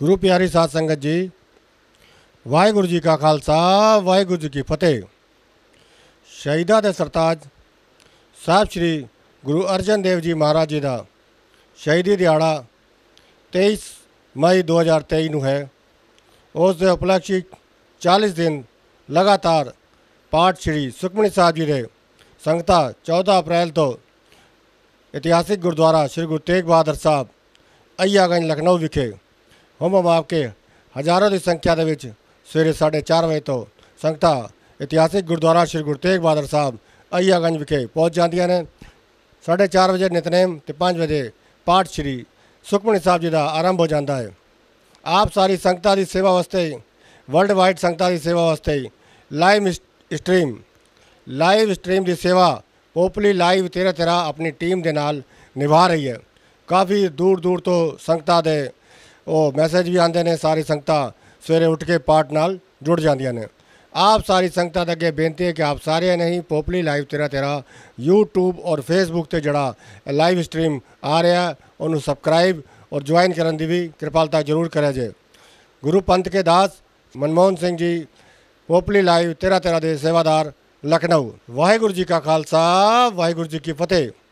ਗੁਰੂ ਪਿਆਰੀ ਸਾਧ ਸੰਗਤ ਜੀ ਵਾਹਿਗੁਰੂ ਜੀ ਕਾ ਖਾਲਸਾ ਵਾਹਿਗੁਰੂ ਜੀ ਕੀ ਫਤਿਹ ਸ਼ਹੀਦਾਂ ਦੇ ਸਰਤਾਜ ਸਾਹਿਬ ਸ੍ਰੀ ਗੁਰੂ ਅਰਜਨ ਦੇਵ ਜੀ ਮਹਾਰਾਜ ਜੀ ਦਾ ਸ਼ਹੀਦੀ ਦਿਹਾੜਾ 23 ਮਈ 2023 ਨੂੰ ਹੈ ਉਸ ਦੇ ਉਪਲਕਸ਼ੀ 40 ਦਿਨ ਲਗਾਤਾਰ ਪਾਠ ਸ੍ਰੀ ਸੁਖਮਨੀ ਸਾਹਿਬ ਜੀ ਦੇ ਸੰਗਤਾ 14 ਅਪ੍ਰੈਲ ਤੋਂ ਇਤਿਹਾਸਿਕ ਗੁਰਦੁਆਰਾ ਸ੍ਰੀ ਗੁਰੂ ਤੇਗ ਬਹਾਦਰ ਸਾਹਿਬ ਅਈਆਗੰਜ ਲਖਨਊ ਵਿਖੇ ਹੁੰਮ ਵਾਪ ਕੇ ਹਜ਼ਾਰਾਂ ਦੀ ਸੰਖਿਆ ਦੇ ਵਿੱਚ ਸਵੇਰੇ 4:30 ਵਜੇ ਤੋਂ ਸੰਗਤਾਂ ਇਤਿਹਾਸਿਕ ਗੁਰਦੁਆਰਾ ਸ੍ਰੀ ਗੁਰੂ ਤੇਗ ਬਹਾਦਰ ਸਾਹਿਬ ਅਈਆਗੰਜ ਵਿਖੇ ਪਹੁੰਚ ਜਾਂਦੀਆਂ ਨੇ 4:30 ਵਜੇ ਨਿਤਨੇਮ ਤੇ 5 ਵਜੇ ਪਾਠ ਸ੍ਰੀ ਸੁਖਮਨੀ ਸਾਹਿਬ ਜੀ ਦਾ ਆਰੰਭ ਹੋ ਜਾਂਦਾ ਹੈ ਆਪ ਸਾਰੀ ਸੰਗਤਾਂ ਦੀ ਸੇਵਾ ਵਾਸਤੇ ਵਰਲਡ ਵਾਈਡ ਸੰਗਤਾਂ ਦੀ ਸੇਵਾ ਵਾਸਤੇ ਲਾਈਵ ਸਟ੍ਰੀਮ ਲਾਈਵ ਸਟ੍ਰੀਮ ਦੀ ਸੇਵਾ ਪੋਪਲੀ ਲਾਈਵ ਤੇਰਾ ਤੇਰਾ ਆਪਣੀ ਟੀਮ ਦੇ ਨਾਲ ਨਿਭਾ ਰਹੀ ਹੈ ਕਾਫੀ ਦੂਰ ਦੂਰ ਤੋਂ ਸੰਗਤਾਂ ਦੇ ਉਹ ਮੈਸੇਜ ਵੀ ਆਉਂਦੇ ਨੇ ਸਾਰੀ ਸੰਗਤਾਂ ਸਵੇਰੇ ਉੱਠ ਕੇ ਪਾਠ ਨਾਲ ਜੁੜ ਜਾਂਦੀਆਂ ਨੇ ਆਪ ਸਾਰੀ ਸੰਗਤਾਂ ਦਾ ਅੱਗੇ ਬੇਨਤੀ ਹੈ ਕਿ ਆਪ ਸਾਰੇ ਨਹੀਂ ਪੋਪਲੀ ਲਾਈਵ ਤੇਰਾ ਤੇਰਾ YouTube ਔਰ Facebook ਤੇ ਜਿਹੜਾ ਲਾਈਵ ਸਟ੍ਰੀਮ ਆ ਰਿਹਾ ਉਹਨੂੰ ਸਬਸਕ੍ਰਾਈਬ ਔਰ ਜੁਆਇਨ ਕਰਨ ਦੀ ਵੀ ਕਿਰਪਾਲਤਾ ਜ਼ਰੂਰ ਕਰਿਆ ਜੇ ਗੁਰੂ ਪੰਥ ਕੇ ਦਾਸ ਮਨਮੋਹਨ ਸਿੰਘ ਜੀ ਪੋਪਲੀ ਲਾਈਵ ਤੇਰਾ ਤੇਰਾ ਦੇ ਸੇਵਾਦਾਰ ਲਖਨਊ ਵਾਹਿਗੁਰੂ ਜੀ ਕਾ ਖਾਲਸਾ ਵਾਹਿਗੁਰੂ ਜੀ ਕੀ ਫਤਿਹ